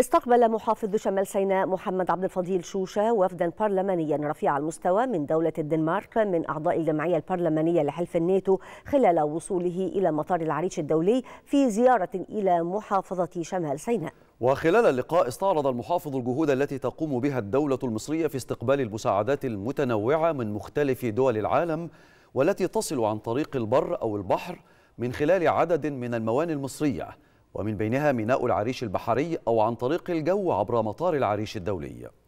استقبل محافظ شمال سيناء محمد عبد الفضيل شوشة وفدا برلمانيا رفيع المستوى من دولة الدنمارك من أعضاء الجمعية البرلمانية لحلف الناتو خلال وصوله إلى مطار العريش الدولي في زيارة إلى محافظة شمال سيناء وخلال اللقاء استعرض المحافظ الجهود التي تقوم بها الدولة المصرية في استقبال المساعدات المتنوعة من مختلف دول العالم والتي تصل عن طريق البر أو البحر من خلال عدد من المواني المصرية ومن بينها ميناء العريش البحري أو عن طريق الجو عبر مطار العريش الدولي